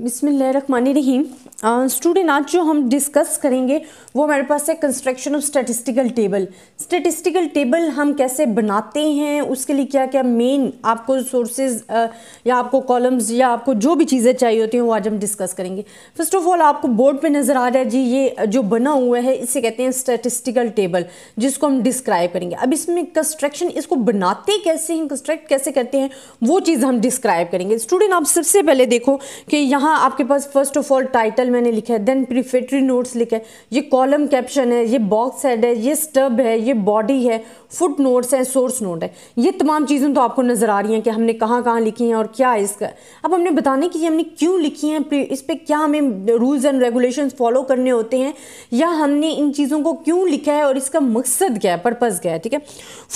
रहीम student आज जो हम डिस्कस करेंगे वो हमारे पास है construction of statistical table statistical table हम कैसे बनाते हैं उसके लिए क्या क्या मेन आपको सोर्सेज या आपको कॉलम्स या आपको जो भी चीज़ें चाहिए होती हैं वो आज हम डिस्कस करेंगे फर्स्ट ऑफ ऑल आपको बोर्ड पे नज़र आ रहा है जी ये जो बना हुआ है इसे कहते हैं स्टैटिस्टिकल टेबल जिसको हम डिस्क्राइब करेंगे अब इसमें कंस्ट्रक्शन इसको बनाते कैसे हैं कंस्ट्रक्ट कैसे करते हैं वो चीज़ हम डिस्क्राइब करेंगे स्टूडेंट आप सबसे पहले देखो कि यहाँ यहाँ आपके पास फर्स्ट ऑफ ऑल टाइटल मैंने लिखा है देन प्रीफेटरी नोट्स लिखा है ये कॉलम कैप्शन है ये बॉक्स हेड है ये स्टब है ये बॉडी है फुट नोट्स हैं सोर्स नोट है ये तमाम चीज़ें तो आपको नज़र आ रही हैं कि हमने कहाँ कहाँ लिखी हैं और क्या है इसका अब हमने बताने की हमने क्यों लिखी हैं इस पर क्या हमें रूल्स एंड रेगुलेशन फॉलो करने होते हैं या हमने इन चीज़ों को क्यों लिखा है और इसका मकसद क्या है पर्पज़ क्या है ठीक है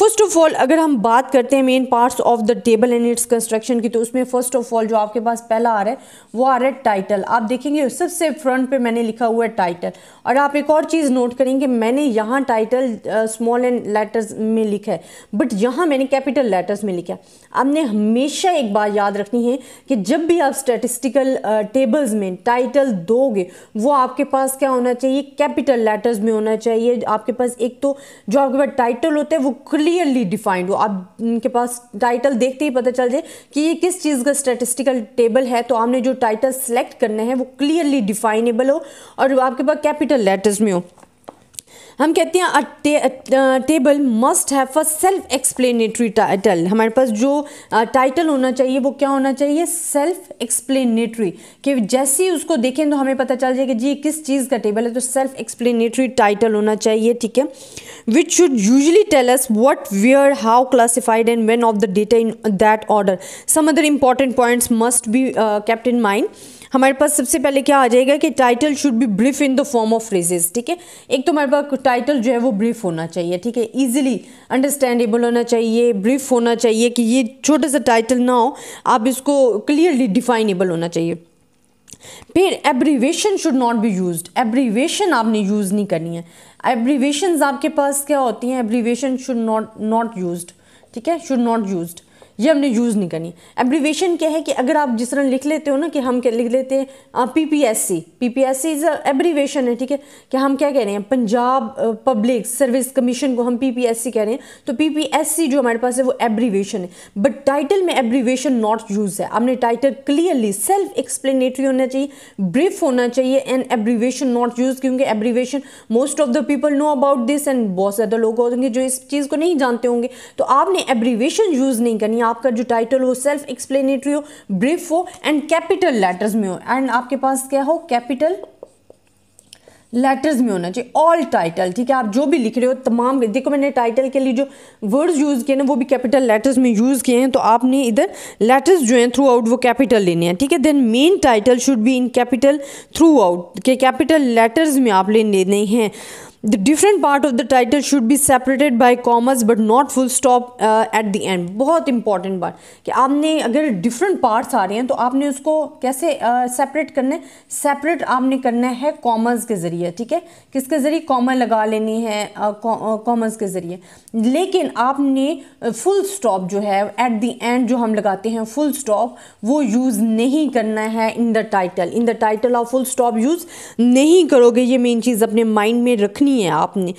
फर्स्ट ऑफ ऑल अगर हम बात करते हैं main parts of the table and its construction की तो उसमें फर्स्ट ऑफ ऑल जो आपके पास पहला आ रहा है वो आ है टाइटल आप देखेंगे सबसे फ्रंट पे मैंने लिखा हुआ है टाइटल और आप एक और चीज़ नोट करेंगे मैंने यहाँ टाइटल स्मॉल एंड लेटर्स में लिखा है बट यहाँ मैंने कैपिटल लेटर्स में लिखा है आपने हमेशा एक बात याद रखनी है कि जब भी आप स्टेटिस्टिकल टेबल्स में टाइटल दोगे वो आपके पास क्या होना चाहिए कैपिटल लेटर्स में होना चाहिए आपके पास एक तो जो आपके पास टाइटल होता है वो क्लियरली डिफाइंड हो आपके पास टाइटल देखते ही पता चल जाए कि ये किस चीज़ का स्टेटिस्टिकल टेबल है तो आपने जो टाइटल सेलेक्ट करने हैं वो क्लियरली डिफाइनेबल हो और आपके पास कैपिटल लेटर्स में हो हम कहते हैं table must have a self explanatory title हमारे पास जो टाइटल होना चाहिए वो क्या होना चाहिए सेल्फ एक्सप्लेनेटरी कि जैसे ही उसको देखें तो हमें पता चल जाए कि जी किस चीज़ का टेबल है तो सेल्फ एक्सप्लेनेटरी टाइटल होना चाहिए ठीक है which should usually tell us what where how classified and when of the data in that order some other important points must be kept in mind हमारे पास सबसे पहले क्या आ जाएगा कि title should be brief in the form of phrases ठीक है एक तो हमारे पास टाइटल जो है वो ब्रीफ होना चाहिए ठीक है ईजिली अंडरस्टैंडेबल होना चाहिए ब्रीफ होना चाहिए कि ये छोटा सा टाइटल ना हो आप इसको क्लियरली डिफाइनेबल होना चाहिए फिर abbreviation should not be use abbreviation आपने यूज़ नहीं करनी है एब्रीवेशन आपके पास क्या होती हैं abbreviation should not not use ठीक है शुड नॉट यूज्ड ये हमने यूज़ नहीं करनी एब्रीवेशन क्या है कि अगर आप जिस तरह लिख लेते हो ना कि हम क्या लिख लेते हैं P P S C P P S C is abbreviation है ठीक है कि हम क्या कह रहे हैं पंजाब पब्लिक सर्विस कमीशन को हम पी पी एस सी कह रहे हैं तो पी पी एस सी जो हमारे पास है वो एब्रीवेशन है बट टाइटल में एब्रीवेशन नॉट यूज़ है आपने टाइटल क्लियरली सेल्फ एक्सप्लेनेटरी होना चाहिए ब्रीफ होना चाहिए एंड एब्रीवेशन नॉट यूज़ क्योंकि abbreviation most of the people know about this and बहुत ज़्यादा लोग होंगे जो इस चीज़ को नहीं जानते होंगे तो आपने एब्रीवेशन यूज़ नहीं करनी आपका जो टाइटल हो सेल्फ एक्सप्लेनेटरी हो ब्रीफ हो एंड कैपिटल लेटर्स में हो एंड आपके पास क्या हो कैपिटल लेटर्स में होना चाहिए ऑल टाइटल ठीक है आप जो भी लिख रहे हो तमाम देखो मैंने टाइटल के लिए जो वर्ड्स यूज़ किए ना वो भी कैपिटल लेटर्स में यूज़ किए हैं तो आपने इधर लेटर्स जो हैं थ्रू आउट वो कैपिटल लेने हैं ठीक है then main title should be in capital throughout के कैपिटल लेटर्स में आप लेने हैं the different part of the title should be separated by commas but not full stop at the end बहुत इंपॉर्टेंट बात कि आपने अगर डिफरेंट पार्ट्स आ रहे हैं तो आपने उसको कैसे सेपरेट uh, करना है सेपरेट आपने करना है कॉमर्स के ज़रिए ठीक है किसके ज़रिए कॉमर लगा लेनी है कॉमर्स uh, uh के ज़रिए लेकिन आपने फुल uh, स्टॉप जो है एट द एंड जो हम लगाते हैं फुल स्टॉप वो यूज़ नहीं करना है in the title in the title आप फुल स्टॉप यूज़ नहीं करोगे ये मेन चीज़ अपने माइंड में रखनी नहीं है आपने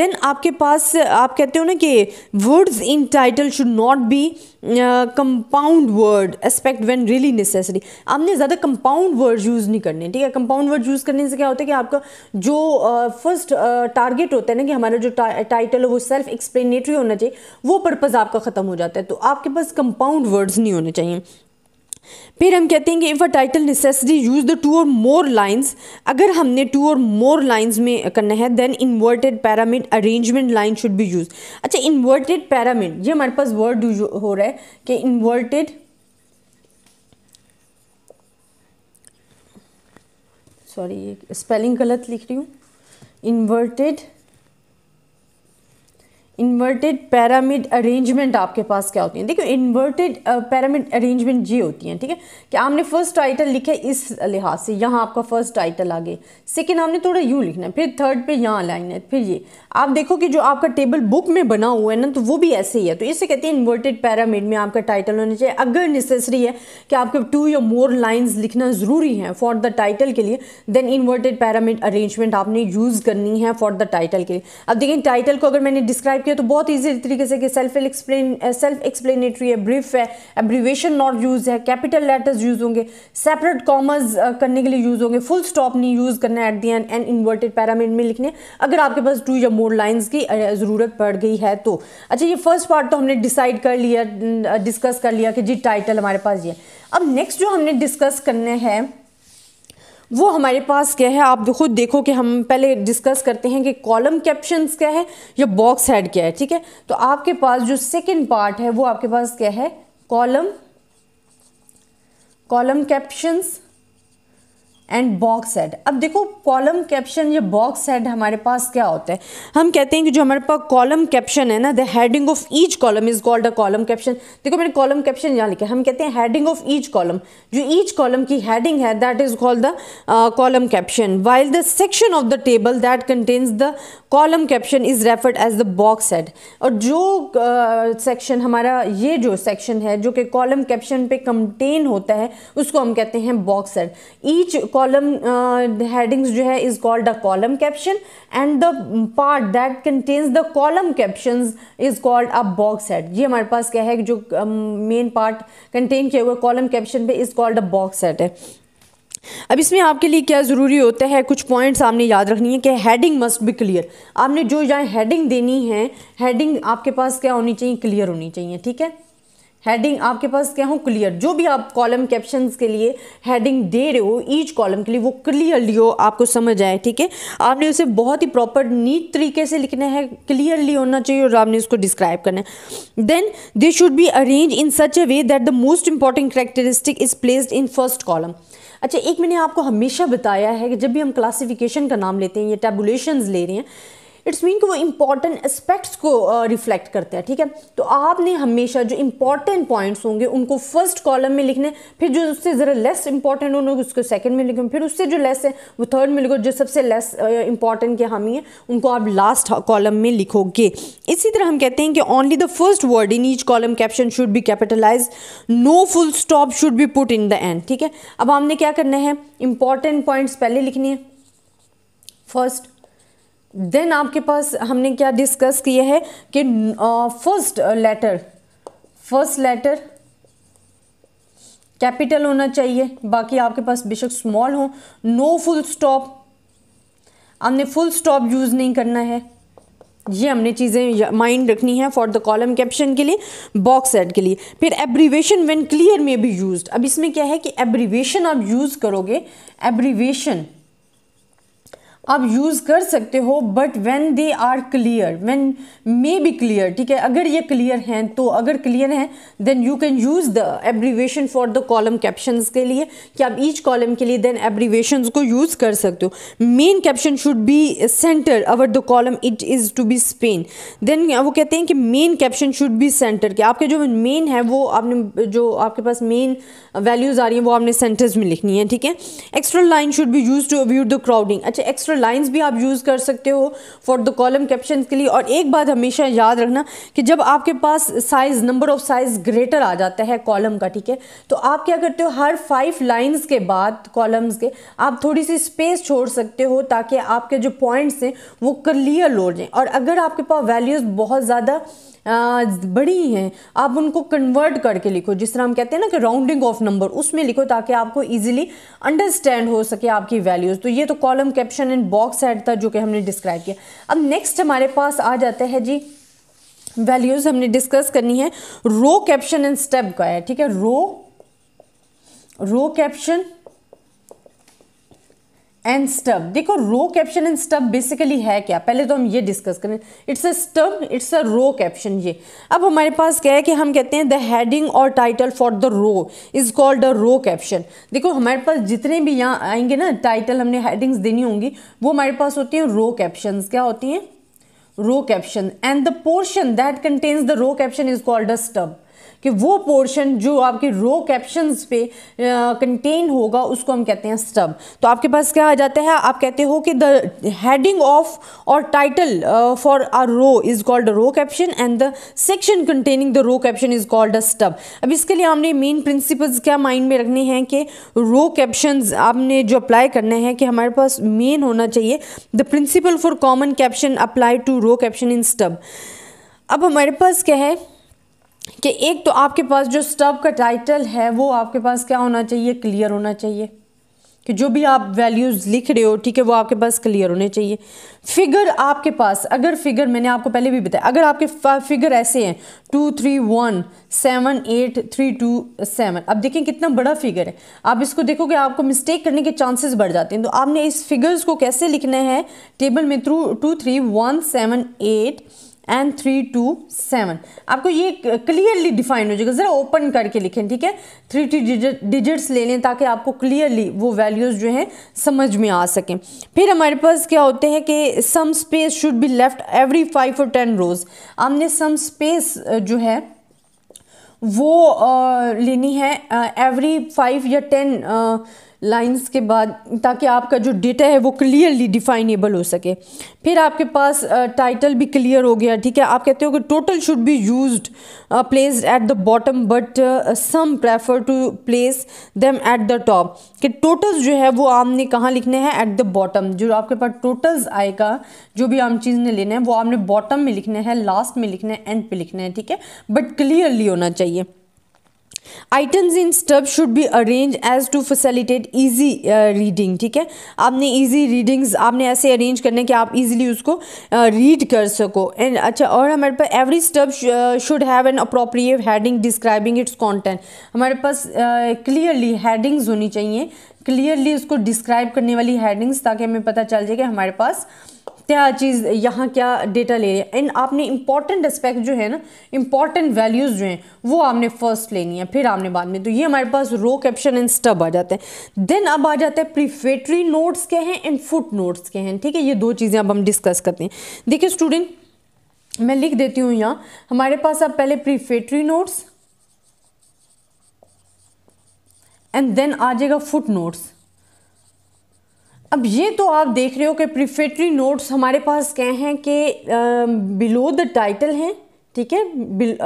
देन आपके पास आप कहते हो ना कि words in title should not be compound word except when really necessary आपने ज़्यादा कंपाउंड वर्ड यूज़ नहीं करने ठीक है कंपाउंड वर्ड यूज़ करने से क्या होता है कि आपका जो फर्स्ट uh, टारगेट uh, होता है ना कि हमारा जो टाइटल है वो सेल्फ एक्सप्लेनेटरी होना चाहिए वो पर्पज़ आपका ख़त्म हो जाता है तो आपके पास कंपाउंड वर्ड्स नहीं होने चाहिए फिर हम कहते हैं कि if a title necessary use the two और मोर लाइंस अगर हमने टू और मोर लाइंस में करना है then inverted pyramid arrangement line should be use अच्छा इन्वर्टेड पैरामिड ये हमारे पास वर्ड यूज हो रहा है कि इन्वर्टेड सॉरी स्पेलिंग गलत लिख रही हूँ इन्वर्टेड इन्वर्टेड पैरामिड अरेंजमेंट आपके पास क्या होती है देखिए इन्वर्टेड पैरामिड अरेंजमेंट ये होती हैं ठीक है कि आपने फर्स्ट टाइटल लिखे इस लिहाज से यहाँ आपका फर्स्ट टाइटल आ गया सेकेंड आपने थोड़ा यू लिखना है फिर थर्ड पे यहाँ लाइन है फिर ये आप देखो कि जो आपका टेबल बुक में बना हुआ है ना तो वो भी ऐसे ही है तो इसे कहते हैं इन्वर्टेड पैरामिड में आपका टाइटल होना चाहिए अगर नेसेसरी है कि आपको टू या मोर लाइन्स लिखना ज़रूरी है फॉर द टाइटल के लिए देन इन्वर्टेड पैरामिड अरेंजमेंट आपने यूज़ करनी है फॉर द टाइटल के लिए अब देखिए टाइटल को अगर मैंने डिस्क्राइब रखनी तो बहुत ईजी तरीके से कि सेल्फ एक्सप्लेन सेल्फ एक्सप्लेनेटरी है ब्रीफ है एब्रीवेशन नॉट यूज़ है कैपिटल लेटर्स यूज़ होंगे सेपरेट कॉमर्स करने के लिए यूज़ होंगे फुल स्टॉप नहीं यूज़ करना है at the end end inverted pyramid में लिखने अगर आपके पास टू या मोर लाइन्स की ज़रूरत पड़ गई है तो अच्छा ये फर्स्ट पार्ट तो हमने डिसाइड कर लिया डिस्कस कर लिया कि जी टाइटल हमारे पास ये अब नेक्स्ट जो हमने डिस्कस करने हैं वो हमारे पास क्या है आप खुद देखो कि हम पहले डिस्कस करते हैं कि कॉलम कैप्शंस क्या है या बॉक्स हेड क्या है ठीक है तो आपके पास जो सेकंड पार्ट है वो आपके पास क्या है column column captions and box head अब देखो कॉलम कैप्शन या बॉक्स हेड हमारे पास क्या होता है हम कहते हैं कि जो हमारे पास कॉलम कैप्शन है ना the heading of each column is called a column caption देखो मैंने कॉलम कैप्शन यहाँ लिखा हम कहते हैं हेडिंग ऑफ ईच कॉलम जो ईच कॉलम की हेडिंग है that is called the column caption while the section of the table that contains the column caption is referred as the box head और जो सेक्शन uh, हमारा ये जो section है जो कि कॉलम कैप्शन पे कंटेन होता है उसको हम कहते हैं box head each column headings uh, जो है is called a column caption and the part that contains the column caption is called a box head ये हमारे पास क्या है जो मेन पार्ट कंटेन किया हुआ कॉलम कैप्शन पे is called a box set है अब इसमें आपके लिए क्या ज़रूरी होता है कुछ पॉइंट्स आपने याद रखनी है कि हेडिंग मस्ट बी क्लियर आपने जो यहाँ हेडिंग देनी है हेडिंग आपके पास क्या होनी चाहिए क्लियर होनी चाहिए ठीक है हेडिंग आपके पास क्या हो क्लियर जो भी आप कॉलम कैप्शन के लिए हेडिंग दे रहे हो ईच कॉलम के लिए वो क्लियरली हो आपको समझ आए ठीक है आपने उसे बहुत ही प्रॉपर नीट तरीके से लिखना है क्लियरली होना चाहिए और आपने उसको डिस्क्राइब करना है then they should be arrange in such a way that the most important characteristic is placed in first column अच्छा एक मैंने आपको हमेशा बताया है कि जब भी हम क्लासिफिकेशन का नाम लेते हैं या टेबुलेशन ले रहे हैं इट्स मीन कि वो इंपॉर्टेंट एस्पेक्ट्स को रिफ्लेक्ट करते हैं ठीक है तो आपने हमेशा जो इंपॉर्टेंट पॉइंट्स होंगे उनको फर्स्ट कॉलम में लिखने फिर जो उससे ज़रा लेस इंपॉर्टेंट होंगे उसको सेकंड में लिखो फिर उससे जो लेस है वो थर्ड में लिखो जो सबसे लेस इंपॉर्टेंट के हामी है उनको आप लास्ट कॉलम में लिखोगे इसी तरह हम कहते हैं कि only the first word in each column caption should be capitalize no full stop should be put in the end ठीक है अब हमने क्या करना है इंपॉर्टेंट पॉइंट्स पहले लिखने हैं फर्स्ट देन आपके पास हमने क्या डिस्कस किया है कि first letter first letter capital होना चाहिए बाकी आपके पास बेशक स्मॉल हो नो फुल स्टॉप हमने फुल स्टॉप यूज़ नहीं करना है ये हमने चीज़ें माइंड रखनी है फॉर द कॉलम कैप्शन के लिए बॉक्स एड के लिए फिर एब्रीवेशन व्हेन क्लियर में भी यूज्ड अब इसमें क्या है कि एब्रीवेशन आप यूज़ करोगे एब्रीवेशन आप यूज़ कर सकते हो but when they are clear when may be clear ठीक है अगर ये क्लियर हैं तो अगर क्लियर हैं then you can use the abbreviation for the column caption के लिए कि आप ईच कॉलम के लिए देन एब्रीवेशन को यूज़ कर सकते हो main caption should be center over the column it is to be span then वो कहते हैं कि main caption should be center कि आपके जो मेन है वो आपने जो आपके पास मेन वैल्यूज़ आ रही हैं वो आपने सेंटर्स में लिखनी है ठीक है extra line should be use to avoid the crowding अच्छा एक्स्ट्रा कलर लाइंस भी आप यूज़ कर सकते हो फॉर द कॉलम कैप्शन के लिए और एक बात हमेशा याद रखना कि जब आपके पास size number of size greater आ जाता है कॉलम का ठीक है तो आप क्या करते हो हर फाइव लाइन्स के बाद कॉलम्स के आप थोड़ी सी स्पेस छोड़ सकते हो ताकि आपके जो पॉइंट्स हैं वो क्लियर लोड जाएँ और अगर आपके पास वैल्यूज़ बहुत ज़्यादा बड़ी हैं आप उनको कन्वर्ट करके लिखो जिस तरह हम कहते हैं ना कि राउंडिंग ऑफ नंबर उसमें लिखो ताकि आपको ईजिली अंडरस्टैंड हो सके आपकी वैल्यूज़ तो ये तो column caption and box head था जो कि हमने डिस्क्राइब किया अब नेक्स्ट हमारे पास आ जाता है जी वैल्यूज़ हमने डिस्कस करनी है रो कैप्शन एंड स्टेप का है ठीक है row row caption and stub देखो row caption and stub basically है क्या पहले तो हम ये डिस्कस करें it's a stub it's a row caption ये अब हमारे पास क्या है कि हम कहते हैं the heading or title for the row is called a row caption देखो हमारे पास जितने भी यहाँ आएंगे ना टाइटल हमने हेडिंग्स देनी होंगी वो हमारे पास होती हैं रो कैप्शन क्या होती हैं row caption and the portion that contains the row caption is called a stub कि वो पोर्शन जो आपके रो कैप्शन पे कंटेन होगा उसको हम कहते हैं स्टब तो आपके पास क्या आ जाता है आप कहते हो कि the heading of or title for a row is called row caption and the section containing the row caption is called a stub अब इसके लिए हमने मेन प्रिंसिपल्स क्या माइंड में रखने हैं कि रो कैप्शन आपने जो अप्लाई करने हैं कि हमारे पास मेन होना चाहिए the principle for common caption apply to row caption in stub अब हमारे पास क्या है कि एक तो आपके पास जो स्टब का टाइटल है वो आपके पास क्या होना चाहिए क्लियर होना चाहिए कि जो भी आप वैल्यूज़ लिख रहे हो ठीक है वो आपके पास क्लियर होने चाहिए फिगर आपके पास अगर फिगर मैंने आपको पहले भी बताया अगर आपके फिगर ऐसे हैं two three one seven eight three two seven अब देखें कितना बड़ा फिगर है आप इसको देखोगे आपको मिस्टेक करने के चांसेस बढ़ जाते हैं तो आपने इस फिगर्स को कैसे लिखना है टेबल में through two three one seven eight and three two seven आपको ये क्लियरली डिफाइन हो जाएगा ज़रा ओपन करके लिखें ठीक है थ्री टू डिजिट्स ले लें ताकि आपको क्लियरली वो वैल्यूज़ जो हैं समझ में आ सकें फिर हमारे पास क्या होते हैं कि some space should be left every five or ten rows हमने सम स्पेस जो है वो आ, लेनी है एवरी फाइव या टेन लाइंस के बाद ताकि आपका जो डेटा है वो क्लियरली डिफाइनेबल हो सके फिर आपके पास टाइटल भी क्लियर हो गया ठीक है आप कहते हो कि total should be used placed at the bottom but some prefer to place them at the top कि टोटल्स जो है वो आपने कहाँ लिखने हैं एट द बॉटम जो आपके पास टोटल्स आएगा जो भी आम चीज़ ने लेना है वो आपने बॉटम में लिखना है लास्ट में लिखना है एंड पे लिखना है ठीक है बट क्लियरली होना चाहिए items in stub should be arrange as to facilitate easy reading ठीक है आपने ईजी रीडिंग्स आपने ऐसे अरेंज करने कि आप ईजिली उसको रीड uh, कर सको एंड अच्छा और हमारे पास every stub should have an appropriate heading describing its content हमारे पास क्लियरली uh, होनी चाहिए क्लियरली उसको डिस्क्राइब करने वाली हैडिंग्स ताकि हमें पता चल जाए कि हमारे पास क्या चीज़ यहाँ क्या डेटा ले रहे हैं एंड आपने इंपॉर्टेंट एस्पेक्ट जो है ना इंपॉर्टेंट वैल्यूज़ जो हैं वो आपने फर्स्ट लेनी है फिर आपने बाद में तो ये हमारे पास रो कैप्शन एंड स्टब आ जाते हैं देन अब आ जाता है प्रीफेटरी नोट्स के हैं एंड फुट नोट्स के हैं ठीक है ये दो चीज़ें अब हम डिस्कस करते हैं देखिए स्टूडेंट मैं लिख देती हूँ यहाँ हमारे पास अब पहले प्रीफेटरी नोट्स एंड देन आ जाएगा फुट नोट्स अब ये तो आप देख रहे हो कि प्रिफेटरी नोट्स हमारे पास क्या हैं कि बिलो द टाइटल हैं ठीक है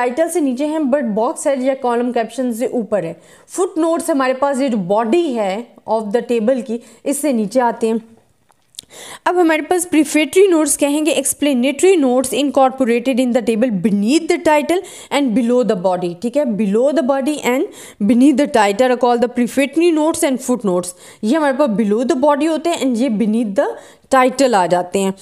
टाइटल से नीचे हैं बट बॉक्स है या कॉलम कैप्शन से ऊपर है फुट नोट्स हमारे पास ये जो बॉडी है ऑफ द टेबल की इससे नीचे आते हैं अब हमारे पास प्रिफेटरी नोट्स कहेंगे explanatory notes incorporated in the table beneath the title and below the body ठीक है below the body and beneath the title call the prefatory notes and footnotes ये हमारे पास बिलो द बॉडी होते हैं and ये beneath the title आ जाते हैं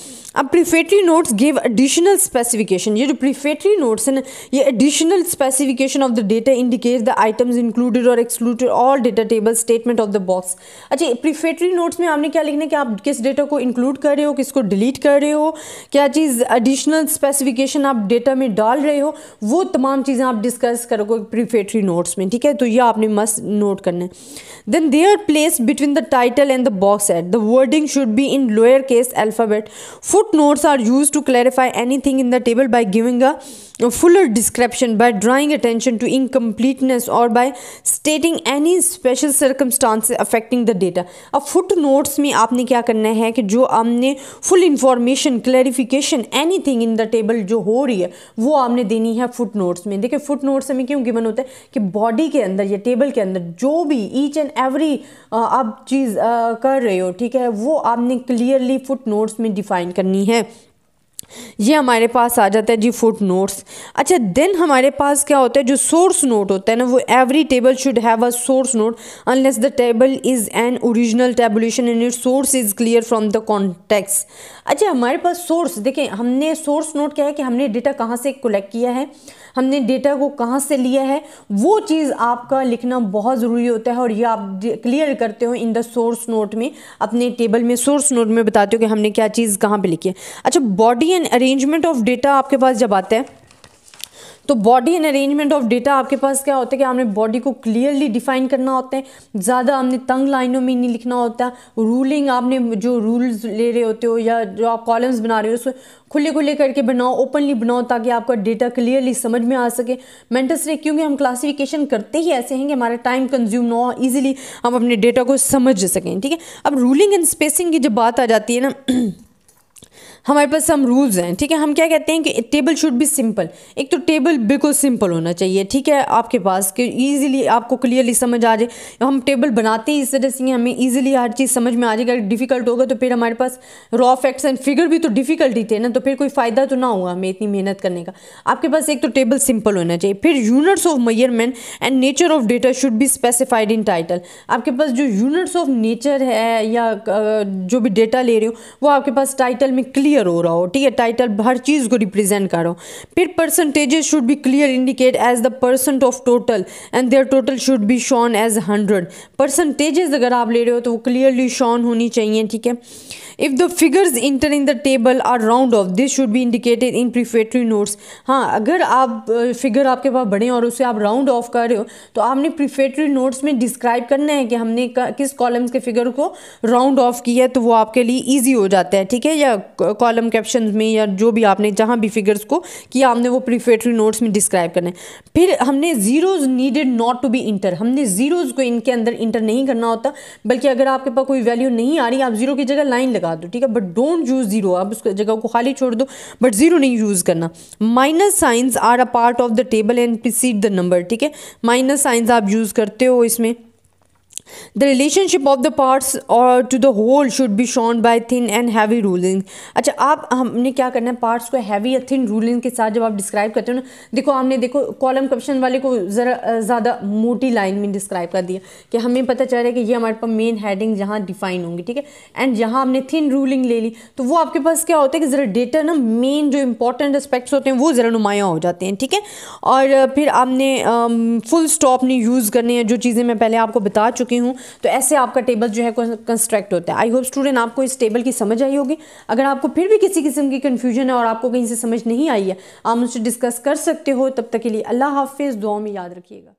अब prefatory notes give additional specification ये जो प्रीफेटरी नोट्स हैं ना ये additional specification of the data indicate the items included or excluded all data table statement of the box अच्छा प्रीफेटरी नोट्स में आपने क्या लिखना है कि आप किस डेटा को इंक्लूड कर रहे हो किसको डिलीट कर रहे हो क्या चीज़ एडिशनल स्पेसिफिकेशन आप डेटा में डाल रहे हो वो तमाम चीज़ें आप डिस्कस करोगे प्रीफेटरी नोट्स में ठीक है तो ये आपने मस्त नोट करना है then they are place between the title and the box at the wording should be in lower lower case alphabet footnotes are use to clarify anything in the table by giving a fuller description by drawing attention to incompleteness or by stating any special circumstance affecting the data अब footnotes में आपने क्या करना है कि जो आपने full information clarification anything in the table जो हो रही है वो आपने देनी है फुट नोट्स में देखिए फुट नोट्स हमें क्यों गिवन होता है कि बॉडी के अंदर या टेबल के अंदर जो भी ईच एंड एवरी आप चीज़ कर रहे हो ठीक है वो आपने क्लियरली क्लियरली फुट नोट्स में डिफ़ाइन करनी है ये हमारे पास आ जाता है जी फुट नोट्स अच्छा देन हमारे पास क्या होता है जो सोर्स नोट होता है ना वो every table should have a source note unless the table is an original tabulation and it source is clear from the context अच्छा हमारे पास सोर्स देखें हमने सोर्स नोट क्या है कि हमने डेटा कहाँ से कलेक्ट किया है हमने डेटा को कहाँ से लिया है वो चीज़ आपका लिखना बहुत ज़रूरी होता है और ये आप क्लियर करते हो इन द सोर्स नोट में अपने टेबल में सोर्स नोट में बताते हो कि हमने क्या चीज़ कहाँ पर लिखी है अच्छा body and arrangement of data आपके पास जब आता है तो body and arrangement of data आपके पास क्या होता है कि हमने बॉडी को क्लियरली डिफाइन करना होता है ज़्यादा हमने तंग लाइनों में नहीं लिखना होता रूलिंग आपने जो रूल्स ले रहे होते हो या जो आप कॉलम्स बना रहे हो उसको खुले खुले करके बनाओ ओपनली बनाओ ताकि आपका डेटा क्लियरली समझ में आ सके मेंटल स्ट्रेक क्योंकि हम क्लासिफिकेशन करते ही ऐसे हैं कि हमारा टाइम कंज्यूम ना हो ईजिली हम अपने डेटा को समझ सकें ठीक है अब रूलिंग एंड स्पेसिंग की जब बात आ जाती है ना हमारे पास सम रूल्स हैं ठीक है हम क्या कहते हैं कि टेबल शुड बी सिंपल एक तो टेबल बिल्कुल सिंपल होना चाहिए ठीक है आपके पास कि ईजिली आपको क्लियरली समझ आ जाए हम टेबल बनाते हैं इस तरह से हमें ईजिली हर चीज़ समझ में आ जाएगी अगर डिफ़िकल्ट होगा तो फिर हमारे पास रॉ फैक्ट्स एंड फिगर भी तो डिफ़िकल्ट ही थे ना तो फिर कोई फ़ायदा तो ना हुआ हमें इतनी मेहनत करने का आपके पास एक तो टेबल सिंपल होना चाहिए फिर units of measurement and nature of data should be specified in title आपके पास जो यूनिट्स ऑफ नेचर है या जो भी डेटा ले रहे हो वो आपके पास टाइटल में क्लियर क्लियर हो रहा हो ठीक है टाइटल हर चीज़ को रिप्रेजेंट कर रहा हो फिर percentages should be clear indicate as the percent of total and their total should be shown as hundred percentages अगर आप ले रहे हो तो वो क्लियरली शॉन होनी चाहिए ठीक है if the figures enter in the table are round off this should be indicated in prefatory notes हाँ अगर आप फिगर आपके पास बढ़े और उसे आप राउंड ऑफ कर रहे हो तो आपने प्रीफेटरी नोट्स में डिस्क्राइब करना है कि हमने किस कॉलम्स के फिगर को राउंड ऑफ किया है तो वो आपके लिए ईजी हो जाता है ठीक है या कॉलम कैप्शन में या जो भी आपने जहाँ भी फिगर्स को किया आपने वो प्रीफेटरी नोट्स में डिस्क्राइब करना है फिर हमने zeros needed not to be enter हमने ज़ीरोज़ को इनके अंदर इंटर नहीं करना होता बल्कि अगर आपके पास कोई वैल्यू नहीं आ रही आप ज़ीरो की जगह लाइन लगा लगा दो ठीक है बट डोंट यूज़ ज़ीरो आप उस जगह को खाली छोड़ दो बट ज़ीरो नहीं यूज़ करना minus signs are a part of the table and precede the number ठीक है माइनस साइंस आप यूज़ करते हो इसमें the relationship of the parts or to the whole should be shown by thin and heavy ruling अच्छा आप हमने क्या करना है पार्ट्स को हैवी या थिन रूलिंग के साथ जब आप डिस्क्राइब करते हो ना देखो हमने देखो कॉलम कप्शन वाले को ज़रा ज़्यादा मोटी लाइन में डिस्क्राइब कर दिया कि हमें पता चल रहा है कि ये हमारे पास मेन हैडिंग जहाँ डिफाइन होंगी ठीक है एंड जहाँ हमने थिन रूलिंग ले ली तो वो आपके पास क्या होता है कि ज़रा डेटा ना मेन जो इंपॉर्टेंट एस्पेक्ट्स होते हैं वो ज़रा नुमाया हो जाते हैं ठीक है और फिर आपने फुल स्टॉप ने यूज़ करने हैं जो चीज़ें मैं पहले आपको बता चुकी चुकी हूँ तो ऐसे आपका टेबल जो है कंस्ट्रक्ट होता है आई होप स्टूडेंट आपको इस टेबल की समझ आई होगी अगर आपको फिर भी किसी किस्म की कन्फ्यूजन है और आपको कहीं से समझ नहीं आई है आप मुझसे डिस्कस कर सकते हो तब तक के लिए अल्लाह हाफिज़ दुआ में याद रखिएगा